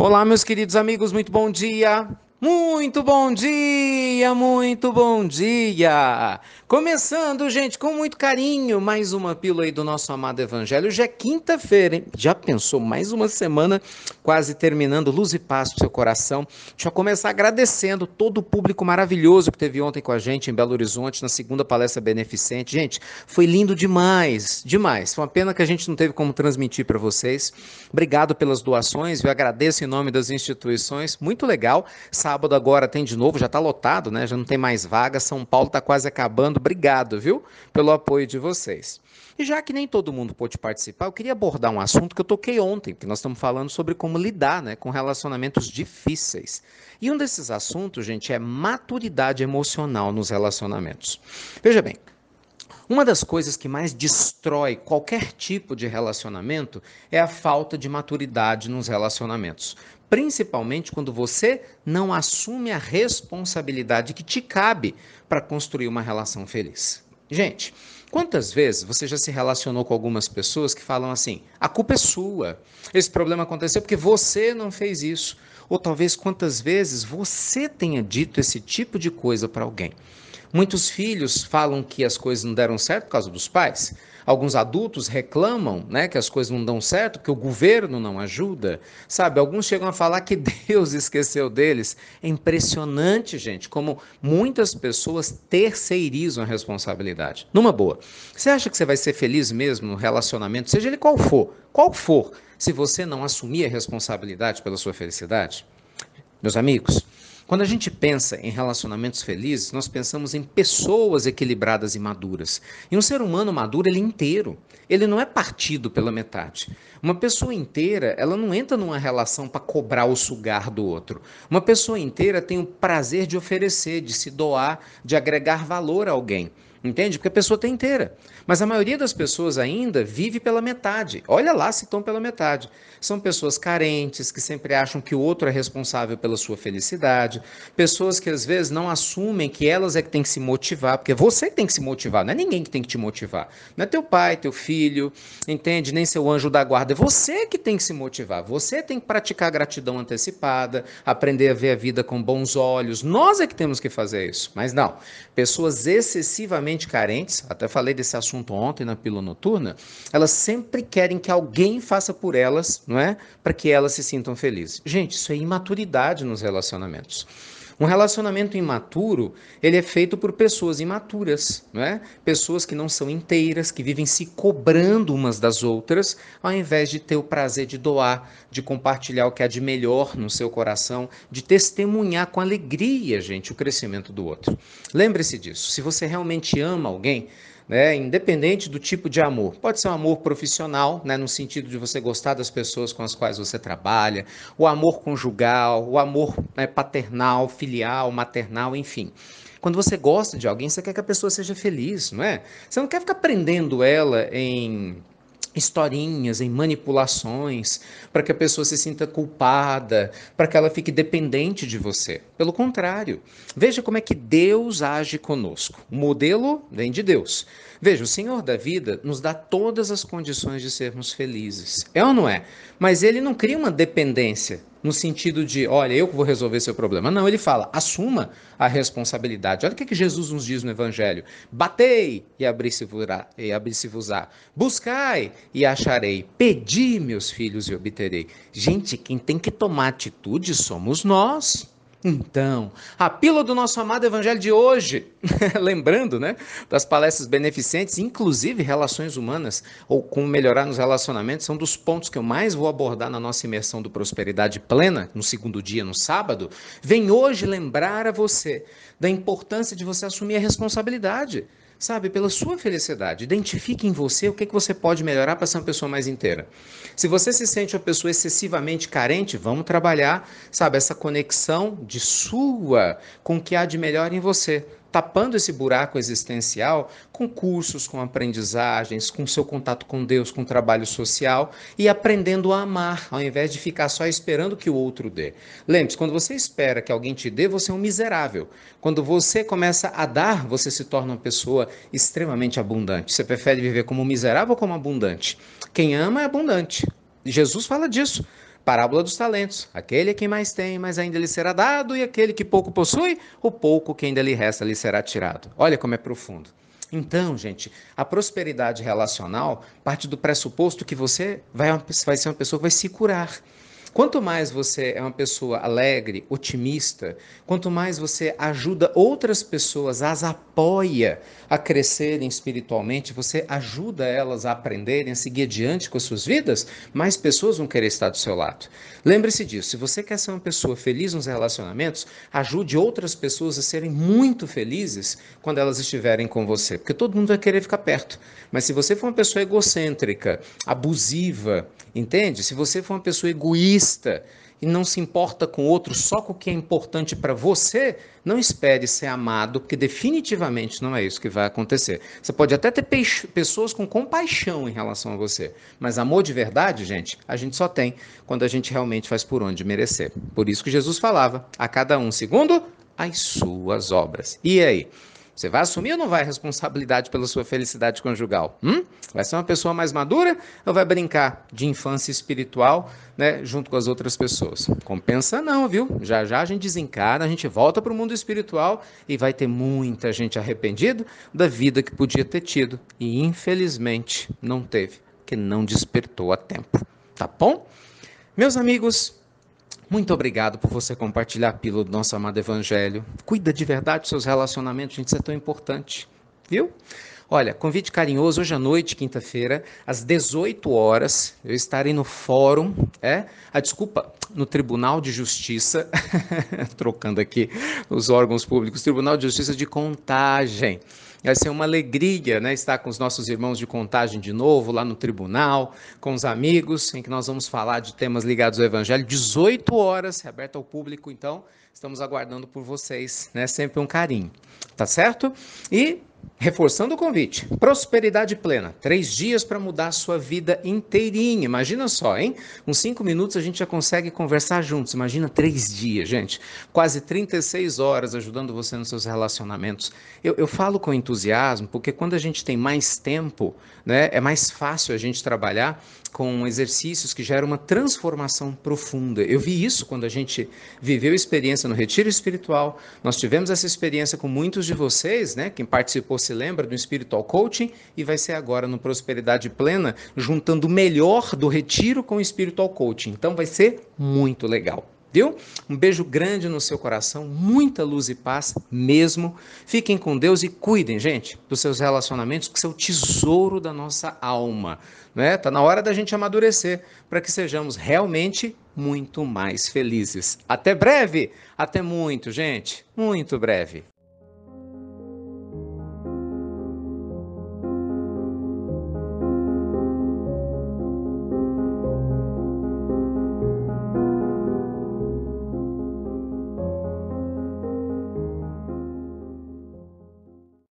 Olá, meus queridos amigos, muito bom dia. Muito bom dia, muito bom dia! Começando, gente, com muito carinho, mais uma pílula aí do nosso amado Evangelho. Já é quinta-feira, hein? Já pensou? Mais uma semana quase terminando, luz e paz pro seu coração. Deixa eu começar agradecendo todo o público maravilhoso que teve ontem com a gente em Belo Horizonte, na segunda palestra beneficente. Gente, foi lindo demais, demais. Foi uma pena que a gente não teve como transmitir para vocês. Obrigado pelas doações, eu agradeço em nome das instituições. Muito legal sábado agora tem de novo, já está lotado, né? Já não tem mais vaga. São Paulo está quase acabando. Obrigado, viu, pelo apoio de vocês. E já que nem todo mundo pôde participar, eu queria abordar um assunto que eu toquei ontem, porque nós estamos falando sobre como lidar né, com relacionamentos difíceis. E um desses assuntos, gente, é maturidade emocional nos relacionamentos. Veja bem, uma das coisas que mais destrói qualquer tipo de relacionamento é a falta de maturidade nos relacionamentos. Principalmente quando você não assume a responsabilidade que te cabe para construir uma relação feliz. Gente, quantas vezes você já se relacionou com algumas pessoas que falam assim: a culpa é sua, esse problema aconteceu porque você não fez isso? Ou talvez quantas vezes você tenha dito esse tipo de coisa para alguém? Muitos filhos falam que as coisas não deram certo por causa dos pais. Alguns adultos reclamam né, que as coisas não dão certo, que o governo não ajuda. Sabe, alguns chegam a falar que Deus esqueceu deles. É impressionante, gente, como muitas pessoas terceirizam a responsabilidade. Numa boa, você acha que você vai ser feliz mesmo no relacionamento, seja ele qual for, qual for, se você não assumir a responsabilidade pela sua felicidade? Meus amigos, quando a gente pensa em relacionamentos felizes, nós pensamos em pessoas equilibradas e maduras. E um ser humano maduro, ele é inteiro. Ele não é partido pela metade. Uma pessoa inteira, ela não entra numa relação para cobrar o sugar do outro. Uma pessoa inteira tem o prazer de oferecer, de se doar, de agregar valor a alguém. Entende? Porque a pessoa está inteira. Mas a maioria das pessoas ainda vive pela metade. Olha lá se estão pela metade. São pessoas carentes, que sempre acham que o outro é responsável pela sua felicidade. Pessoas que às vezes não assumem que elas é que tem que se motivar, porque você tem que se motivar, não é ninguém que tem que te motivar. Não é teu pai, teu filho, entende? Nem seu anjo da guarda. É você que tem que se motivar. Você tem que praticar gratidão antecipada, aprender a ver a vida com bons olhos. Nós é que temos que fazer isso. Mas não. Pessoas excessivamente extremamente carentes, até falei desse assunto ontem na Pílula Noturna, elas sempre querem que alguém faça por elas, não é? Para que elas se sintam felizes. Gente, isso é imaturidade nos relacionamentos. Um relacionamento imaturo, ele é feito por pessoas imaturas, né? Pessoas que não são inteiras, que vivem se cobrando umas das outras, ao invés de ter o prazer de doar, de compartilhar o que há de melhor no seu coração, de testemunhar com alegria, gente, o crescimento do outro. Lembre-se disso. Se você realmente ama alguém, né? Independente do tipo de amor. Pode ser um amor profissional, né? No sentido de você gostar das pessoas com as quais você trabalha, o amor conjugal, o amor né, paternal, filial, maternal, enfim. Quando você gosta de alguém, você quer que a pessoa seja feliz, não é? Você não quer ficar prendendo ela em historinhas, em manipulações, para que a pessoa se sinta culpada, para que ela fique dependente de você. Pelo contrário, veja como é que Deus age conosco. O modelo vem de Deus. Veja, o Senhor da vida nos dá todas as condições de sermos felizes. É ou não é? Mas ele não cria uma dependência no sentido de, olha, eu que vou resolver seu problema. Não, ele fala, assuma a responsabilidade. Olha o que, que Jesus nos diz no Evangelho: batei e abri-se-vos-á, abri buscai e acharei, pedi, meus filhos, e obterei. Gente, quem tem que tomar atitude somos nós. Então, a pílula do nosso amado evangelho de hoje, lembrando, né, das palestras beneficentes, inclusive relações humanas ou como melhorar nos relacionamentos, são dos pontos que eu mais vou abordar na nossa imersão do Prosperidade Plena, no segundo dia, no sábado, vem hoje lembrar a você da importância de você assumir a responsabilidade sabe, pela sua felicidade. Identifique em você o que, que você pode melhorar para ser uma pessoa mais inteira. Se você se sente uma pessoa excessivamente carente, vamos trabalhar, sabe, essa conexão de sua com o que há de melhor em você tapando esse buraco existencial com cursos, com aprendizagens, com seu contato com Deus, com trabalho social e aprendendo a amar, ao invés de ficar só esperando que o outro dê. Lembre-se, quando você espera que alguém te dê, você é um miserável. Quando você começa a dar, você se torna uma pessoa extremamente abundante. Você prefere viver como miserável ou como abundante? Quem ama é abundante. Jesus fala disso. Parábola dos talentos. Aquele é quem mais tem, mas ainda lhe será dado, e aquele que pouco possui, o pouco que ainda lhe resta lhe será tirado. Olha como é profundo. Então, gente, a prosperidade relacional parte do pressuposto que você vai, vai ser uma pessoa que vai se curar. Quanto mais você é uma pessoa alegre, otimista, quanto mais você ajuda outras pessoas, as apoia a crescerem espiritualmente, você ajuda elas a aprenderem, a seguir adiante com as suas vidas, mais pessoas vão querer estar do seu lado. Lembre-se disso, se você quer ser uma pessoa feliz nos relacionamentos, ajude outras pessoas a serem muito felizes quando elas estiverem com você, porque todo mundo vai querer ficar perto. Mas se você for uma pessoa egocêntrica, abusiva, entende? Se você for uma pessoa egoísta, egoísta e não se importa com o outro, só com o que é importante para você, não espere ser amado, porque definitivamente não é isso que vai acontecer. Você pode até ter pessoas com compaixão em relação a você, mas amor de verdade, gente, a gente só tem quando a gente realmente faz por onde merecer. Por isso que Jesus falava a cada um segundo as suas obras. E aí? Você vai assumir ou não vai a responsabilidade pela sua felicidade conjugal? Hum? Vai ser uma pessoa mais madura ou vai brincar de infância espiritual né, junto com as outras pessoas? Compensa não, viu? Já já a gente desencarna, a gente volta para o mundo espiritual e vai ter muita gente arrependida da vida que podia ter tido e infelizmente não teve, que não despertou a tempo. Tá bom? Meus amigos, muito obrigado por você compartilhar a pílula do nosso amado Evangelho. Cuida de verdade dos seus relacionamentos, gente, isso é tão importante, viu? Olha, convite carinhoso, hoje à noite, quinta-feira, às 18 horas, eu estarei no fórum, é? A ah, desculpa, no Tribunal de Justiça, trocando aqui os órgãos públicos, Tribunal de Justiça de Contagem. Vai ser uma alegria né, estar com os nossos irmãos de contagem de novo, lá no tribunal, com os amigos, em que nós vamos falar de temas ligados ao Evangelho. 18 horas, é aberto ao público, então estamos aguardando por vocês, né? Sempre um carinho, tá certo? E Reforçando o convite, prosperidade plena. Três dias para mudar a sua vida inteirinha. Imagina só, hein? Uns cinco minutos a gente já consegue conversar juntos. Imagina três dias, gente. Quase 36 horas ajudando você nos seus relacionamentos. Eu, eu falo com entusiasmo porque quando a gente tem mais tempo, né, é mais fácil a gente trabalhar com exercícios que geram uma transformação profunda. Eu vi isso quando a gente viveu experiência no retiro espiritual. Nós tivemos essa experiência com muitos de vocês, né? Quem participou se lembra do Spiritual Coaching e vai ser agora no Prosperidade Plena, juntando o melhor do retiro com o Spiritual Coaching. Então vai ser muito legal. Viu? Um beijo grande no seu coração, muita luz e paz mesmo. Fiquem com Deus e cuidem, gente, dos seus relacionamentos, que são o tesouro da nossa alma. Né? Tá na hora da gente amadurecer para que sejamos realmente muito mais felizes. Até breve! Até muito, gente! Muito breve!